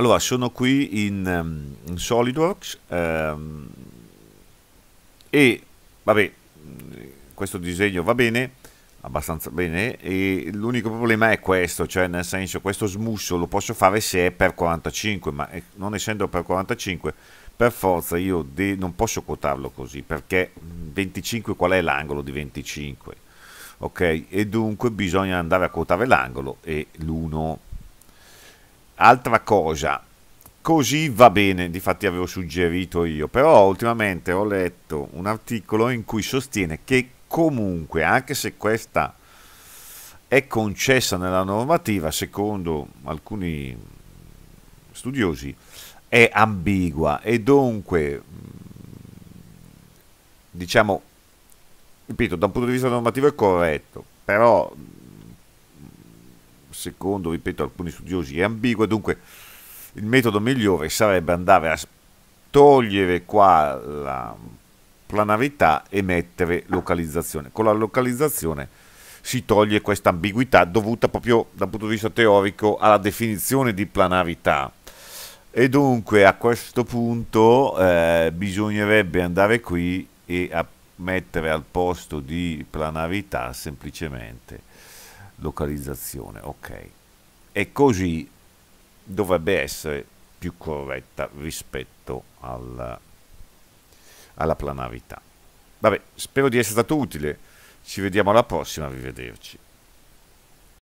Allora, sono qui in, ehm, in SolidWorks ehm, e, vabbè, questo disegno va bene, abbastanza bene, e l'unico problema è questo, cioè nel senso questo smusso lo posso fare se è per 45, ma eh, non essendo per 45, per forza io non posso quotarlo così, perché 25 qual è l'angolo di 25? Ok, e dunque bisogna andare a quotare l'angolo e l'1 Altra cosa, così va bene, difatti avevo suggerito io, però ultimamente ho letto un articolo in cui sostiene che comunque, anche se questa è concessa nella normativa, secondo alcuni studiosi, è ambigua e dunque, diciamo, ripeto, da un punto di vista normativo è corretto, però secondo, ripeto, alcuni studiosi è ambigua, dunque il metodo migliore sarebbe andare a togliere qua la planarità e mettere localizzazione. Con la localizzazione si toglie questa ambiguità dovuta proprio dal punto di vista teorico alla definizione di planarità. E dunque a questo punto eh, bisognerebbe andare qui e mettere al posto di planarità semplicemente localizzazione, ok. E così dovrebbe essere più corretta rispetto alla, alla planarità. Vabbè, spero di essere stato utile. Ci vediamo alla prossima, arrivederci.